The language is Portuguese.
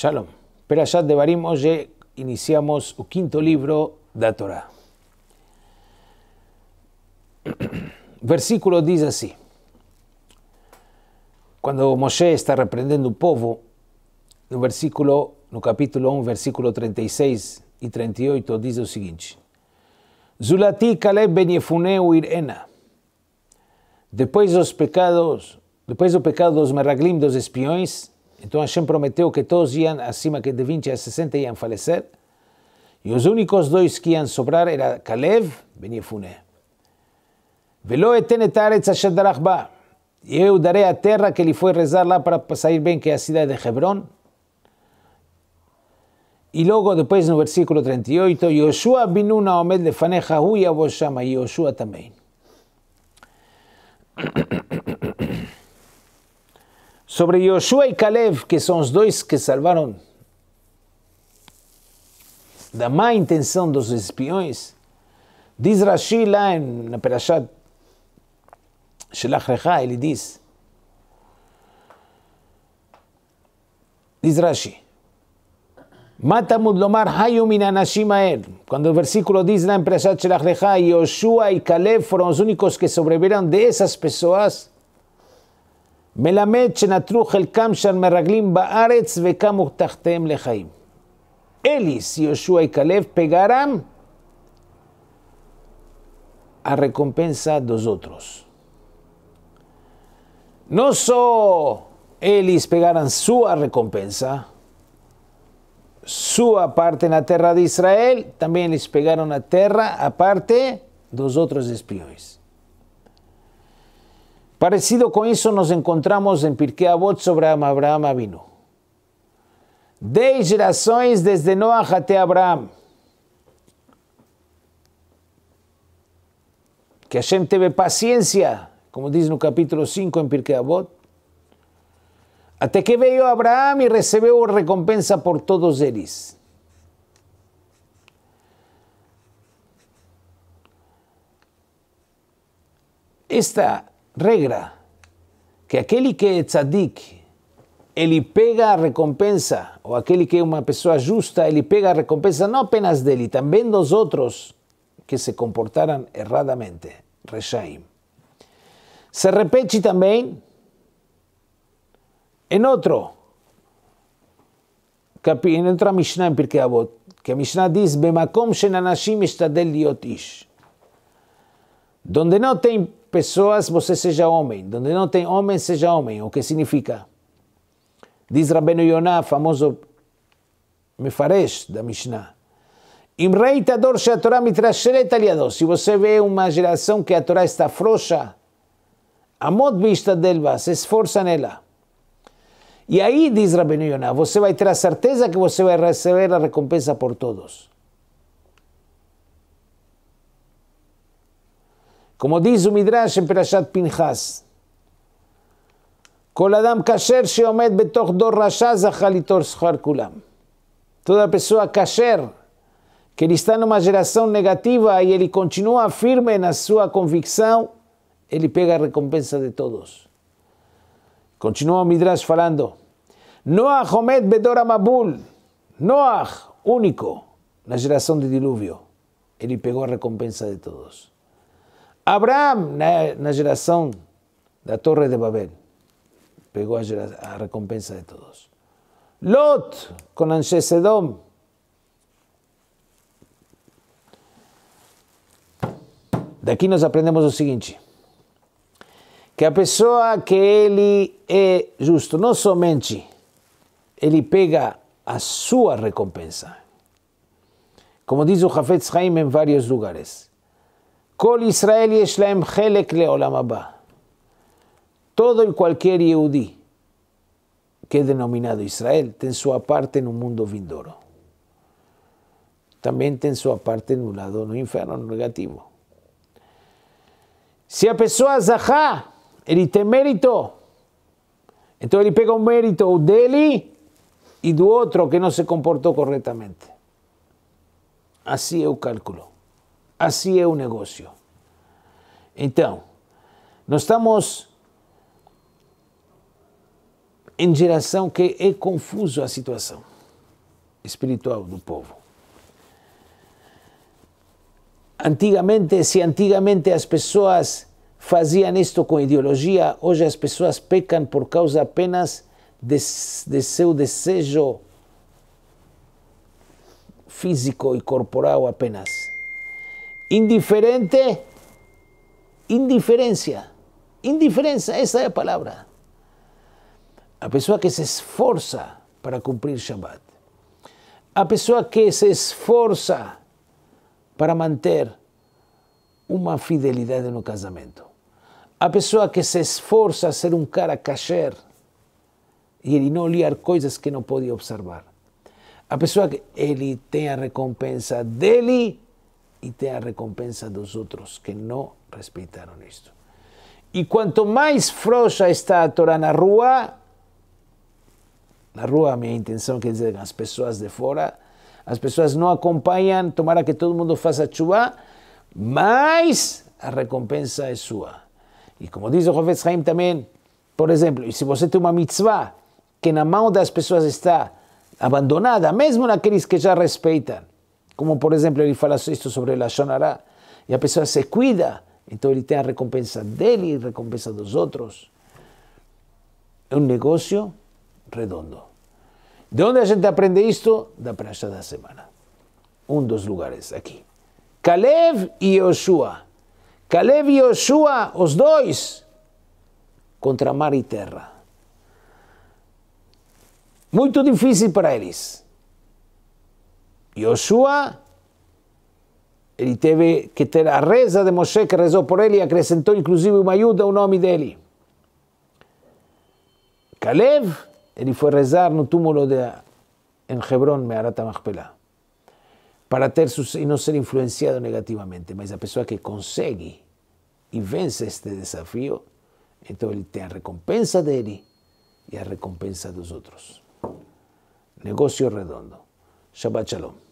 Shalom. Perashat de Barim, hoy iniciamos el quinto libro de la Torah. Versículo dice así. Quando Moshe está repreendendo o povo, no versículo, no capítulo 1, versículo 36 e 38, diz o seguinte: Zulati Caleb ben Yefuneu irena. Depois dos pecados, depois do pecado dos meraglim, dos espiões, então Hashem prometeu que todos iam acima que de 20 a 60 iam falecer. E os únicos dois que iam sobrar era Caleb ben Yefuné. Velo e et aretz asher e Eu darei a terra que ele foi rezar lá para sair bem, que é a cidade de Hebron. E logo depois no versículo 38, Yoshua binu Naomed lefanecha hu yavoshama, Yoshua também sobre Yoshua e Caleb, que são os dois que salvaram da má intenção dos espiões, diz Rashi lá em, na Perashat Shelach Recha, ele diz, diz Rashi, Matamud lomar hayu Quando o versículo diz lá em Perashat Shelach Recha, Yoshua e Caleb foram os únicos que sobreviveram dessas pessoas, Melamed meche Elis y y Caleb pegaron a recompensa los otros. No solo Elis pegaron su recompensa, su parte en la tierra de Israel, también les pegaron a tierra aparte dos otros espías. Parecido con eso nos encontramos en Pirkei Avot sobre Abraham vino Deis razones desde Noah hasta Abraham. Que Hashem te ve paciencia, como dice en el capítulo 5 en Pirkei Avot. Hasta que veo Abraham y recibió recompensa por todos ellos. Esta regra que aquele que é tzadik, ele pega a recompensa, ou aquele que é uma pessoa justa, ele pega a recompensa não apenas dele, também dos outros que se comportaram erradamente. Reshaim. Se repete também em outro, em outra Mishnah em Pirkei Avot, que a Mishnah diz: Bemakom shenanashim estadel liot ish. Donde não tem pessoas, você seja homem. Donde não tem homem, seja homem. O que significa? Diz Rabbeinu Yonah, famoso Mefaresh da Mishnah. Imrei Tador Torah mitrasheret aliados. Se você vê uma geração que a Torá está frouxa, mot vista delva, se esforça nela. E aí, diz Rabbeinu Yonah, você vai ter a certeza que você vai receber a recompensa por todos. Como diz o Midrash em Perashat Pinchas, Koladam kasher sheomed betoch dor rasha zachalitor kulam. Toda pessoa kasher, que ele está numa geração negativa e ele continua firme na sua convicção, ele pega a recompensa de todos. Continua o Midrash falando. Noach omed bedor amabul. Noach, único, na geração de dilúvio. Ele pegou a recompensa de todos. Abraão, né, na geração da Torre de Babel, pegou a, geração, a recompensa de todos. Lot, com Anchessedom. Daqui nós aprendemos o seguinte, que a pessoa que ele é justo, não somente ele pega a sua recompensa, como diz o Hafetz Haim em vários lugares, Col Israel y Helek Leolam Todo y cualquier Yehudí que es denominado Israel ten su aparte en un mundo vindoro. También ten su aparte en un lado no infierno no negativo. Si empezó a él erite mérito. Entonces le pega un mérito de él y du otro que no se comportó correctamente. Así es el cálculo. Assim é o negócio. Então, nós estamos em geração que é confuso a situação espiritual do povo. Antigamente, se antigamente as pessoas faziam isto com ideologia, hoje as pessoas pecam por causa apenas de, de seu desejo físico e corporal apenas indiferente, indiferença. Indiferença, essa é a palavra. A pessoa que se esforça para cumprir Shabbat. A pessoa que se esforça para manter uma fidelidade no casamento. A pessoa que se esforça a ser um cara kasher e ele não olhar coisas que não pode observar. A pessoa que ele tem a recompensa dele e tem a recompensa dos outros que não respeitaram isto. E quanto mais frouxa está a Torá na rua, na rua a minha intenção quer dizer as pessoas de fora, as pessoas não acompanham, tomara que todo mundo faça chuva, mais a recompensa é sua. E como diz o Rovetz Haim também, por exemplo, se você tem uma mitzvah que na mão das pessoas está abandonada, mesmo naqueles que já respeitam, como, por exemplo, ele fala isso sobre Lashonará, e a pessoa se cuida, então ele tem a recompensa dele e a recompensa dos outros. É um negócio redondo. De onde a gente aprende isto? Da praxe da semana. Um dos lugares aqui. Caleb e Yoshua. Caleb e Yoshua, os dois, contra mar e terra. Muito difícil para eles. Yoshua él teve que te la reza de Moshe, que rezó por él y acrecentó inclusive a un hombre de él. Caleb, ele fue rezar no túmulo de, me Hebron, Meharata Machpelah, para ter y no ser influenciado negativamente. Pero la persona que consigue y vence este desafío entonces él tiene recompensa recompensa él y a recompensa dos otros. Negocio redondo. Shabbat Shalom.